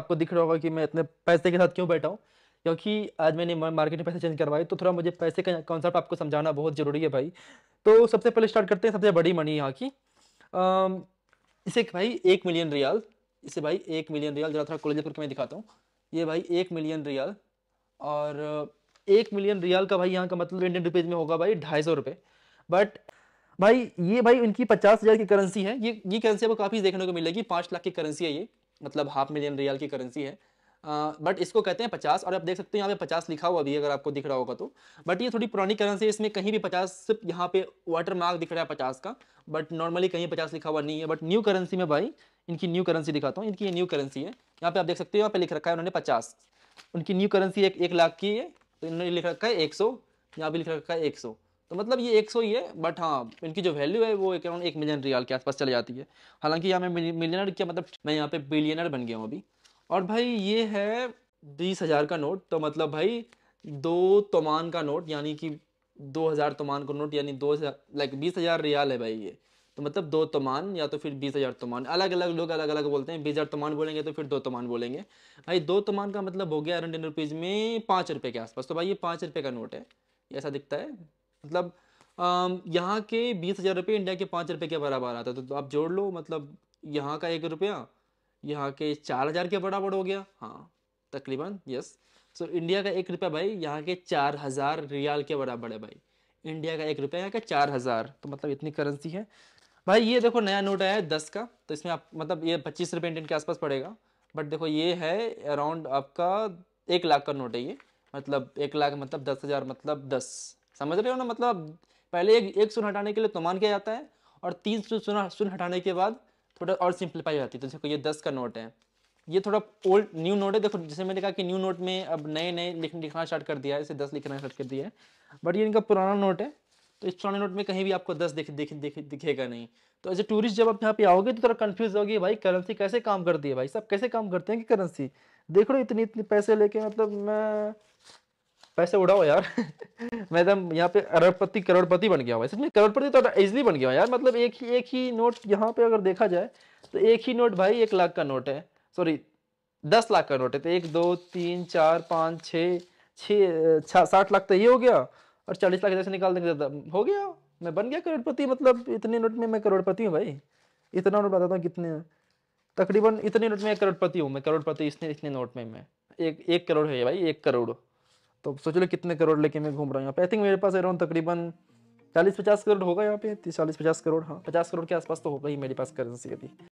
आपको दिख रहा होगा कि मैं इतने पैसे के साथ क्यों बैठा हूँ क्योंकि आज मैंने मार्केट में पैसे चेंज करवाए तो थोड़ा मुझे पैसे का कॉन्सेप्ट आपको समझाना बहुत ज़रूरी है भाई तो सबसे पहले स्टार्ट करते हैं सबसे बड़ी मनी यहाँ की इसे भाई एक मिलियन रियाल इसे भाई एक मिलियन रियाल जरा थोड़ा कॉलेज करके मैं दिखाता हूँ ये भाई एक मिलियन रियाल और एक मिलियन रियाल का भाई यहाँ का मतलब इंडियन रुपीज़ में होगा भाई ढाई सौ रुपये बट भाई ये भाई इनकी पचास हज़ार की करेंसी है ये ये करेंसी आपको काफ़ी देखने को मिलेगी पाँच लाख की करेंसी है ये मतलब हाफ मिलियन रियाल की करेंसी है बट uh, इसको कहते हैं पचास और आप देख सकते हैं यहाँ पे पचास लिखा हुआ भी है अगर आपको दिख रहा होगा तो बट ये थोड़ी पुरानी करेंसी है इसमें कहीं भी पचास सिर्फ यहाँ पे वाटर मार्क दिख रहा है पचास का बट नॉर्मली कहीं पचास लिखा हुआ नहीं है बट न्यू करेंसी में भाई इनकी न्यू करेंसी दिखाता हूँ इनकी ये न्यू करेंसी है यहाँ पे आप देख सकते हो यहाँ पे लिख रखा है उन्होंने पचास उनकी न्यू करेंसी एक, एक लाख की है तो इन्होंने लिख रखा है एक सौ यहाँ पे लिख रखा है एक सौ तो मतलब ये एक सौ ही है बट हाँ इनकी जो वैल्यू है वो अराउंड एक मिलियन रियाल के आसपास चली जाती है हालांकि यहाँ मैं मिलियनर क्या मतलब मैं यहाँ पे बिलियनर बन गया हूँ अभी और भाई ये है बीस हज़ार का नोट तो मतलब भाई दो तोमान का नोट यानी कि दो हज़ार तोमान का नोट यानी दो हज़ार लाइक बीस हज़ार रियाल है भाई ये तो मतलब दो तोमान या तो फिर बीस हज़ार तोमान अलग अलग लोग अलग अलग बोलते हैं बीस हज़ार तोमान बोलेंगे तो फिर दो तोमान बोलेंगे भाई दो तोमान का मतलब हो गया अराउंड रुपीज़ में पाँच रुपये के आसपास तो भाई ये पाँच रुपये का नोट है ऐसा दिखता है मतलब यहाँ के बीस हज़ार रुपये इंडिया के पाँच रुपये के बराबर आता तो, तो आप जोड़ लो मतलब यहाँ का एक रुपया यहाँ के चार हज़ार के बराबर हो गया हाँ तकरीबन यस सो इंडिया का एक रुपया भाई यहाँ के चार हज़ार रियाल के बराबर है भाई इंडिया का एक रुपया यहाँ का चार हज़ार तो मतलब इतनी करेंसी है भाई ये देखो नया नोट आया है दस का तो इसमें आप मतलब ये पच्चीस रुपये इंडियन के आसपास पड़ेगा बट देखो ये है अराउंड आपका एक लाख का नोट है ये मतलब एक लाख मतलब दस हज़ार मतलब दस समझ रहे हो ना मतलब पहले एक एक सुन हटाने के लिए तुमान तो किया जाता है और तीन सुन सुन हटाने के बाद थोड़ा और सिंप्लीफाई हो जाती है तो देखो ये दस का नोट है ये थोड़ा ओल्ड न्यू नोट है देखो जैसे मैंने कहा कि न्यू नोट में अब नए नए लिख, लिखना स्टार्ट कर दिया है इसे दस लिखना स्टार्ट कर दिया है बट ये इनका पुराना नोट है तो इस पुराने नोट में कहीं भी आपको दस दिख, दिख, दिखेगा नहीं तो ऐसे टूरिस्ट जब आप यहाँ पे आओगे तो थोड़ा कन्फ्यूज होगी भाई करेंसी कैसे काम करती है भाई सब कैसे काम करते हैं कि करेंसी देख लो इतनी इतनी इतने पैसे लेके मतलब मैं पैसे उड़ाओ यार मैं एकदम तो यहाँ पे अरबपति करोड़पति बन गया हुआ करोड़पति तो इजिली बन गया यार मतलब एक ही एक ही नोट यहाँ पे अगर देखा जाए तो एक ही नोट भाई एक लाख का नोट है सॉरी दस लाख का नोट है तो एक दो तीन चार पाँच छः छः साठ लाख तो ये हो गया और चालीस लाख जैसे निकाल देंगे तो हो गया मैं बन गया करोड़पति मतलब इतने नोट में मैं करोड़पति हूँ भाई इतना नोट बताता हूँ कितने तकरीबन इतने नोट में करोड़पति हूँ मैं करोड़पति इसने इतने नोट में मैं एक एक करोड़ है भाई एक करोड़ तो सोच लो कितने करोड़ लेके मैं घूम रहा हूँ यहाँ पे आई थिंक मेरे पास अराउंड तकरीबन चालीस पचास करोड़ होगा यहाँ पे तीस चालीस पचास करोड़ हाँ पचास करोड़ के आसपास तो होगा ही मेरे पास करेंसी अभी